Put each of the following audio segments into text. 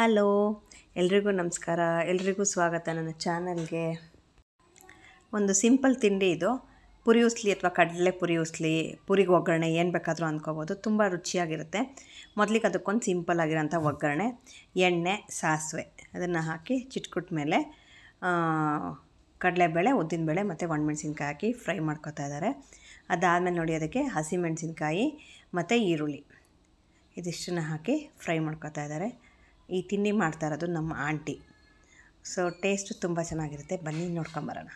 hello ಎಲ್ರಿಗೂ ನಮಸ್ಕಾರ ಎಲ್ರಿಗೂ ಸ್ವಾಗತ ನನ್ನ ಚಾನಲ್ಗೆ ಒಂದು ಸಿಂಪಲ್ ತಿಂಡಿ ಇದು ಪುರಿ ಉಸ್ಲಿ ಅಥವಾ ಕಡಲೆ ಪುರಿ ಉಸ್ಲಿ ಪುರಿಗೆ ಒಗ್ಗರಣೆ ಏನು ಬೇಕಾದರೂ ಅಂದ್ಕೋಬೋದು ತುಂಬ ರುಚಿಯಾಗಿರುತ್ತೆ ಮೊದಲಿಗೆ ಅದಕ್ಕೊಂದು ಸಿಂಪಲ್ ಆಗಿರೋಂಥ ಒಗ್ಗರಣೆ ಎಣ್ಣೆ ಸಾಸಿವೆ ಅದನ್ನು ಹಾಕಿ ಚಿಟ್ಕುಟ್ಟ ಮೇಲೆ ಕಡಲೆಬೇಳೆ ಉದ್ದಿನಬೇಳೆ ಮತ್ತು ಒಣಮೆಣ್ಸಿನ್ಕಾಯಿ ಹಾಕಿ ಫ್ರೈ ಮಾಡ್ಕೋತಾ ಇದ್ದಾರೆ ಅದಾದಮೇಲೆ ನೋಡಿ ಅದಕ್ಕೆ ಹಸಿಮೆಣಸಿನ್ಕಾಯಿ ಮತ್ತು ಈರುಳ್ಳಿ ಇದಿಷ್ಟನ್ನು ಹಾಕಿ ಫ್ರೈ ಮಾಡ್ಕೋತಾ ಇದ್ದಾರೆ ಈ ತಿಂಡಿ ಮಾಡ್ತಾ ಇರೋದು ನಮ್ಮ ಆಂಟಿ ಸೊ ಟೇಸ್ಟ್ ತುಂಬ ಚೆನ್ನಾಗಿರುತ್ತೆ ಬನ್ನಿ ನೋಡ್ಕೊಂಬರೋಣ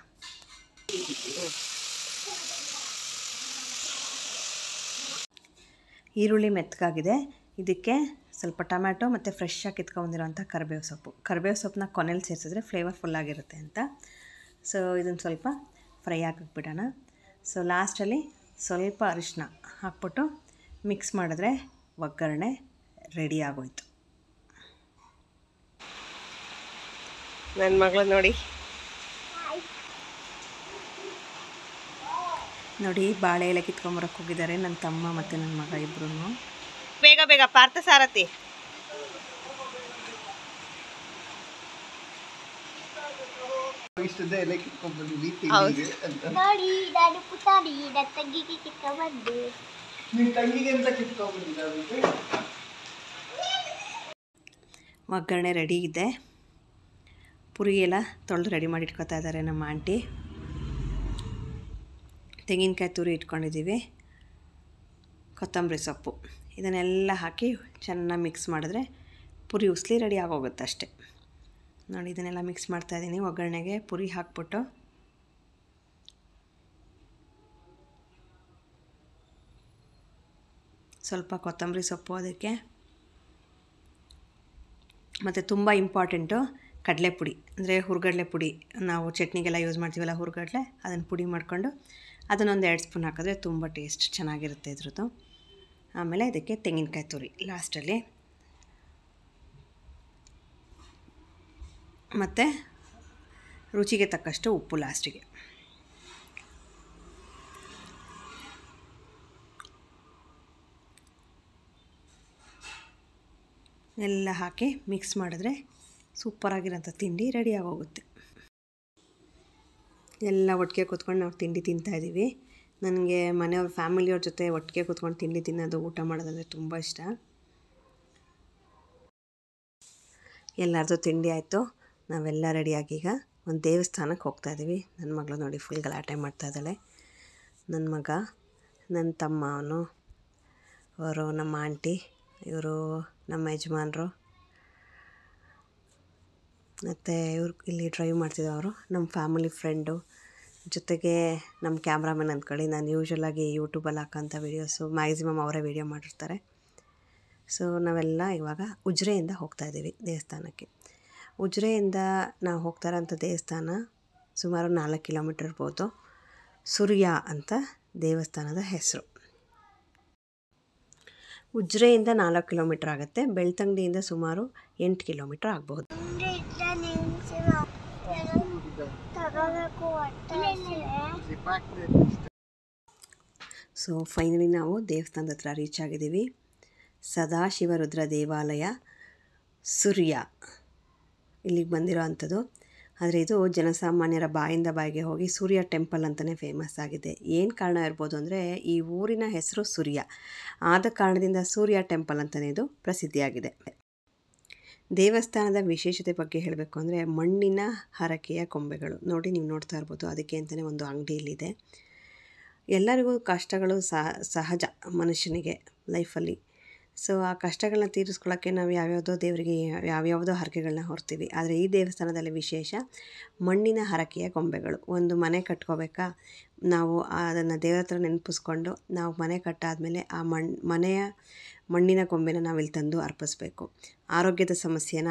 ಈರುಳ್ಳಿ ಮೆತ್ತಗಾಗಿದೆ ಇದಕ್ಕೆ ಸ್ವಲ್ಪ ಟೊಮ್ಯಾಟೊ ಮತ್ತು ಫ್ರೆಶ್ಶಾಗಿ ಕಿತ್ಕೊಂಡಿರೋಂಥ ಕರಿಬೇವು ಸೊಪ್ಪು ಕರಿಬೇವು ಸೊಪ್ಪನ್ನ ಕೊನೆಯಲ್ಲಿ ಸೇರಿಸಿದ್ರೆ ಫ್ಲೇವರ್ಫುಲ್ಲಾಗಿರುತ್ತೆ ಆಗಿರುತ್ತೆ ಅಂತ ಸೊ ಇದನ್ನು ಸ್ವಲ್ಪ ಫ್ರೈ ಹಾಕಿಬಿಡೋಣ ಸೊ ಲಾಸ್ಟಲ್ಲಿ ಸ್ವಲ್ಪ ಅರಿಶಿನ ಹಾಕ್ಬಿಟ್ಟು ಮಿಕ್ಸ್ ಮಾಡಿದ್ರೆ ಒಗ್ಗರಣೆ ರೆಡಿ ಆಗೋಯ್ತು ನನ್ನ ಮಗಳು ನೋಡಿ ನೋಡಿ ಬಾಳೆ ಎಲೆ ಕಿತ್ಕೊಂಬರಕ್ಕೆ ಹೋಗಿದ್ದಾರೆ ನನ್ನ ತಮ್ಮ ಮತ್ತು ನನ್ನ ಮಗ ಇಬ್ಬರು ಬೇಗ ಬೇಗ ಪಾರ್ಥ ಸಾರಥಿ ಒಗ್ಗರಣೆ ರೆಡಿ ಇದೆ ಪುರಿ ಎಲ್ಲ ತೊಳೆದು ರೆಡಿ ಮಾಡಿ ಇಟ್ಕೊತಾ ಇದ್ದಾರೆ ನಮ್ಮ ಆಂಟಿ ತೆಂಗಿನಕಾಯಿ ತುರಿ ಇಟ್ಕೊಂಡಿದ್ದೀವಿ ಕೊತ್ತಂಬರಿ ಸೊಪ್ಪು ಇದನ್ನೆಲ್ಲ ಹಾಕಿ ಚೆನ್ನಾಗಿ ಮಿಕ್ಸ್ ಮಾಡಿದ್ರೆ ಪುರಿ ಉಸ್ಲಿ ರೆಡಿ ಆಗೋಗುತ್ತೆ ಅಷ್ಟೆ ನೋಡಿ ಇದನ್ನೆಲ್ಲ ಮಿಕ್ಸ್ ಮಾಡ್ತಾಯಿದ್ದೀನಿ ಒಗ್ಗರಣೆಗೆ ಪುರಿ ಹಾಕ್ಬಿಟ್ಟು ಸ್ವಲ್ಪ ಕೊತ್ತಂಬರಿ ಸೊಪ್ಪು ಅದಕ್ಕೆ ಮತ್ತು ತುಂಬ ಇಂಪಾರ್ಟೆಂಟು ಕಡಲೆ ಪುಡಿ ಅಂದರೆ ಹುರ್ಗಡಲೆ ಪುಡಿ ನಾವು ಚಟ್ನಿಗೆಲ್ಲ ಯೂಸ್ ಮಾಡ್ತೀವಲ್ಲ ಹುರ್ಗಡಲೆ ಅದನ್ನು ಪುಡಿ ಮಾಡಿಕೊಂಡು ಅದನ್ನೊಂದು ಎರಡು ಸ್ಪೂನ್ ಹಾಕಿದ್ರೆ ತುಂಬ ಟೇಸ್ಟ್ ಚೆನ್ನಾಗಿರುತ್ತೆ ಇದ್ರದ್ದು ಆಮೇಲೆ ಇದಕ್ಕೆ ತೆಂಗಿನಕಾಯಿ ತುರಿ ಲಾಸ್ಟಲ್ಲಿ ಮತ್ತು ರುಚಿಗೆ ತಕ್ಕಷ್ಟು ಉಪ್ಪು ಲಾಸ್ಟಿಗೆ ಎಲ್ಲ ಹಾಕಿ ಮಿಕ್ಸ್ ಮಾಡಿದ್ರೆ ಸೂಪರಾಗಿರೋಂಥ ತಿಂಡಿ ರೆಡಿಯಾಗೋಗುತ್ತೆ ಎಲ್ಲ ಒಟ್ಟಿಗೆ ಕೂತ್ಕೊಂಡು ನಾವು ತಿಂಡಿ ತಿಂತಾಯಿದ್ದೀವಿ ನನಗೆ ಮನೆಯವ್ರ ಫ್ಯಾಮಿಲಿಯವ್ರ ಜೊತೆ ಒಟ್ಟಿಗೆ ಕೂತ್ಕೊಂಡು ತಿಂಡಿ ತಿನ್ನೋದು ಊಟ ಮಾಡೋದಂದರೆ ತುಂಬ ಇಷ್ಟ ಎಲ್ಲರದು ತಿಂಡಿ ಆಯಿತು ನಾವೆಲ್ಲ ರೆಡಿಯಾಗಿ ಈಗ ಒಂದು ದೇವಸ್ಥಾನಕ್ಕೆ ಹೋಗ್ತಾ ನನ್ನ ಮಗಳು ನೋಡಿ ಫುಲ್ ಗಲಾಟೆ ಮಾಡ್ತಾ ನನ್ನ ಮಗ ನನ್ನ ತಮ್ಮ ಅವನು ಅವರು ನಮ್ಮ ಆಂಟಿ ಇವರು ನಮ್ಮ ಯಜಮಾನರು ಮತ್ತು ಇವ್ರು ಇಲ್ಲಿ ಡ್ರೈವ್ ಮಾಡ್ತಿದ್ದವರು ಅವರು ನಮ್ಮ ಫ್ಯಾಮಿಲಿ ಫ್ರೆಂಡು ಜೊತೆಗೆ ನಮ್ಮ ಕ್ಯಾಮ್ರಾಮನ್ ಅಂದ್ಕೊಳ್ಳಿ ನಾನು ಯೂಶ್ವಲಾಗಿ ಯೂಟ್ಯೂಬಲ್ಲಿ ಹಾಕೋಂಥ ವೀಡಿಯೋಸು ಮ್ಯಾಕ್ಸಿಮಮ್ ಅವರೇ ವೀಡಿಯೋ ಮಾಡಿರ್ತಾರೆ ಸೊ ನಾವೆಲ್ಲ ಇವಾಗ ಉಜ್ರೆಯಿಂದ ಹೋಗ್ತಾ ಇದ್ದೀವಿ ದೇವಸ್ಥಾನಕ್ಕೆ ಉಜ್ರೆಯಿಂದ ನಾವು ಹೋಗ್ತಾ ದೇವಸ್ಥಾನ ಸುಮಾರು ನಾಲ್ಕು ಕಿಲೋಮೀಟರ್ ಇರ್ಬೋದು ಸೂರ್ಯ ಅಂತ ದೇವಸ್ಥಾನದ ಹೆಸರು ಉಜ್ರೆಯಿಂದ ನಾಲ್ಕು ಕಿಲೋಮೀಟ್ರ್ ಆಗುತ್ತೆ ಬೆಳ್ತಂಗಡಿಯಿಂದ ಸುಮಾರು ಎಂಟು ಕಿಲೋಮೀಟ್ರ್ ಆಗಬಹುದು ಸೊ ಫೈನಲಿ ನಾವು ದೇವಸ್ಥಾನದ ಹತ್ರ ರೀಚ್ ಆಗಿದ್ದೀವಿ ಸದಾಶಿವರುದ್ರ ದೇವಾಲಯ ಸೂರ್ಯ ಇಲ್ಲಿಗೆ ಬಂದಿರೋ ಅಂಥದ್ದು ಆದರೆ ಇದು ಜನಸಾಮಾನ್ಯರ ಬಾಯಿಂದ ಬಾಯಿಗೆ ಹೋಗಿ ಸೂರ್ಯ ಟೆಂಪಲ್ ಅಂತಲೇ ಫೇಮಸ್ ಆಗಿದೆ ಏನು ಕಾರಣ ಇರ್ಬೋದು ಅಂದರೆ ಈ ಊರಿನ ಹೆಸರು ಸೂರ್ಯ ಆದ ಕಾರಣದಿಂದ ಸೂರ್ಯ ಟೆಂಪಲ್ ಅಂತಲೇ ಇದು ಪ್ರಸಿದ್ಧಿಯಾಗಿದೆ ದೇವಸ್ಥಾನದ ವಿಶೇಷತೆ ಬಗ್ಗೆ ಹೇಳಬೇಕು ಅಂದರೆ ಮಣ್ಣಿನ ಹರಕೆಯ ಕೊಂಬೆಗಳು ನೋಡಿ ನೀವು ನೋಡ್ತಾ ಇರ್ಬೋದು ಅದಕ್ಕೆ ಅಂತಲೇ ಒಂದು ಅಂಗಡಿಯಲ್ಲಿದೆ ಎಲ್ಲರಿಗೂ ಕಷ್ಟಗಳು ಸಹಜ ಮನುಷ್ಯನಿಗೆ ಲೈಫಲ್ಲಿ ಸೊ ಆ ಕಷ್ಟಗಳನ್ನ ತೀರಿಸ್ಕೊಳ್ಳೋಕ್ಕೆ ನಾವು ಯಾವ್ಯಾವುದೋ ದೇವರಿಗೆ ಯಾವ್ಯಾವುದೋ ಹರಕೆಗಳನ್ನ ಹೊರ್ತೀವಿ ಆದರೆ ಈ ದೇವಸ್ಥಾನದಲ್ಲಿ ವಿಶೇಷ ಮಣ್ಣಿನ ಹರಕೆಯ ಗೊಂಬೆಗಳು ಒಂದು ಮನೆ ಕಟ್ಕೋಬೇಕಾ ನಾವು ಅದನ್ನು ದೇವರ ಹತ್ರ ನೆನಪಿಸ್ಕೊಂಡು ನಾವು ಮನೆ ಕಟ್ಟಾದಮೇಲೆ ಆ ಮಣ್ ಮನೆಯ ಮಣ್ಣಿನ ಗೊಂಬೆನ ನಾವಿಲ್ಲಿ ತಂದು ಅರ್ಪಿಸ್ಬೇಕು ಆರೋಗ್ಯದ ಸಮಸ್ಯೆನ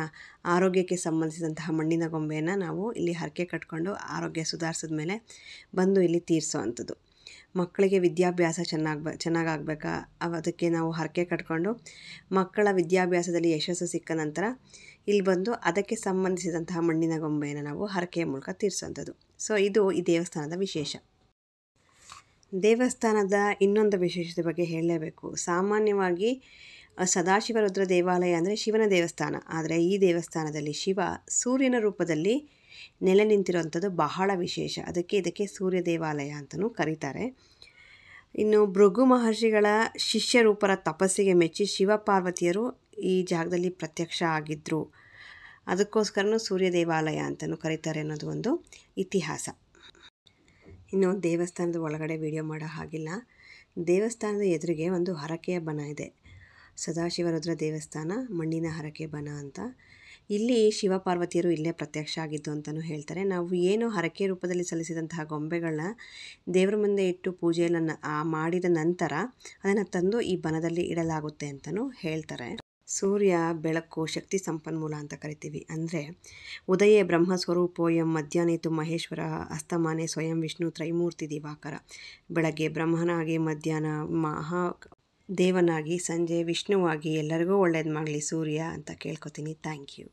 ಆರೋಗ್ಯಕ್ಕೆ ಸಂಬಂಧಿಸಿದಂತಹ ಮಣ್ಣಿನ ಗೊಂಬೆಯನ್ನು ನಾವು ಇಲ್ಲಿ ಹರಕೆ ಕಟ್ಕೊಂಡು ಆರೋಗ್ಯ ಸುಧಾರಿಸಿದ ಮೇಲೆ ಬಂದು ಇಲ್ಲಿ ತೀರಿಸೋವಂಥದ್ದು ಮಕ್ಕಳಿಗೆ ವಿದ್ಯಾಭ್ಯಾಸ ಚೆನ್ನಾಗಿ ಚೆನ್ನಾಗಿ ಆಗಬೇಕಾ ಅದಕ್ಕೆ ನಾವು ಹರಕೆ ಕಟ್ಕೊಂಡು ಮಕ್ಕಳ ವಿದ್ಯಾಭ್ಯಾಸದಲ್ಲಿ ಯಶಸ್ಸು ಸಿಕ್ಕ ನಂತರ ಇಲ್ಲಿ ಬಂದು ಅದಕ್ಕೆ ಸಂಬಂಧಿಸಿದಂತಹ ಮಣ್ಣಿನ ಗೊಂಬೆಯನ್ನು ನಾವು ಹರಕೆಯ ಮೂಲಕ ತೀರಿಸುವಂಥದ್ದು ಸೊ ಇದು ಈ ದೇವಸ್ಥಾನದ ವಿಶೇಷ ದೇವಸ್ಥಾನದ ಇನ್ನೊಂದು ವಿಶೇಷತೆ ಬಗ್ಗೆ ಹೇಳಲೇಬೇಕು ಸಾಮಾನ್ಯವಾಗಿ ಸದಾಶಿವರುದ್ರ ದೇವಾಲಯ ಅಂದರೆ ಶಿವನ ದೇವಸ್ಥಾನ ಆದರೆ ಈ ದೇವಸ್ಥಾನದಲ್ಲಿ ಶಿವ ಸೂರ್ಯನ ರೂಪದಲ್ಲಿ ನೆಲೆ ನಿಂತಿರುವಂಥದ್ದು ಬಹಳ ವಿಶೇಷ ಅದಕ್ಕೆ ಇದಕ್ಕೆ ಸೂರ್ಯ ದೇವಾಲಯ ಅಂತಲೂ ಕರೀತಾರೆ ಇನ್ನು ಭೃಗು ಮಹರ್ಷಿಗಳ ಶಿಷ್ಯರೂಪರ ತಪಸ್ಸಿಗೆ ಮೆಚ್ಚಿ ಶಿವಪಾರ್ವತಿಯರು ಈ ಜಾಗದಲ್ಲಿ ಪ್ರತ್ಯಕ್ಷ ಆಗಿದ್ದರು ಅದಕ್ಕೋಸ್ಕರನೂ ಸೂರ್ಯ ದೇವಾಲಯ ಅಂತಲೂ ಕರೀತಾರೆ ಅನ್ನೋದು ಒಂದು ಇತಿಹಾಸ ಇನ್ನು ದೇವಸ್ಥಾನದ ಒಳಗಡೆ ವಿಡಿಯೋ ಮಾಡೋ ಹಾಗಿಲ್ಲ ದೇವಸ್ಥಾನದ ಎದುರಿಗೆ ಒಂದು ಹರಕೆಯ ಬನ ಇದೆ ಸದಾಶಿವರುದ್ರ ದೇವಸ್ಥಾನ ಮಣ್ಣಿನ ಹರಕೆ ಬನ ಅಂತ ಇಲ್ಲಿ ಶಿವಪಾರ್ವತಿಯರು ಇಲ್ಲೇ ಪ್ರತ್ಯಕ್ಷ ಆಗಿದ್ದು ಅಂತಲೂ ಹೇಳ್ತಾರೆ ನಾವು ಏನು ಹರಕೆ ರೂಪದಲ್ಲಿ ಸಲ್ಲಿಸಿದಂತಹ ಗೊಂಬೆಗಳನ್ನ ದೇವರ ಮುಂದೆ ಇಟ್ಟು ಪೂಜೆಯನ್ನು ಮಾಡಿದ ನಂತರ ಅದನ್ನು ತಂದು ಈ ಬನದಲ್ಲಿ ಇಡಲಾಗುತ್ತೆ ಅಂತಲೂ ಹೇಳ್ತಾರೆ ಸೂರ್ಯ ಬೆಳಕು ಶಕ್ತಿ ಸಂಪನ್ಮೂಲ ಅಂತ ಕರಿತೀವಿ ಅಂದರೆ ಉದಯೇ ಬ್ರಹ್ಮ ಸ್ವರೂಪೋಯಂ ಮಧ್ಯಾಹ್ನೇತು ಮಹೇಶ್ವರ ಅಸ್ತಮಾನೆ ಸ್ವಯಂ ವಿಷ್ಣು ತ್ರೈಮೂರ್ತಿ ದಿವಾಕರ ಬೆಳಗ್ಗೆ ಬ್ರಹ್ಮನಾಗಿ ಮಧ್ಯಾಹ್ನ ಮಹಾ ದೇವನಾಗಿ ಸಂಜೆ ವಿಷ್ಣುವಾಗಿ ಎಲ್ಲರಿಗೂ ಒಳ್ಳೇದು ಮಾಡಲಿ ಸೂರ್ಯ ಅಂತ ಕೇಳ್ಕೊತೀನಿ ಥ್ಯಾಂಕ್ ಯು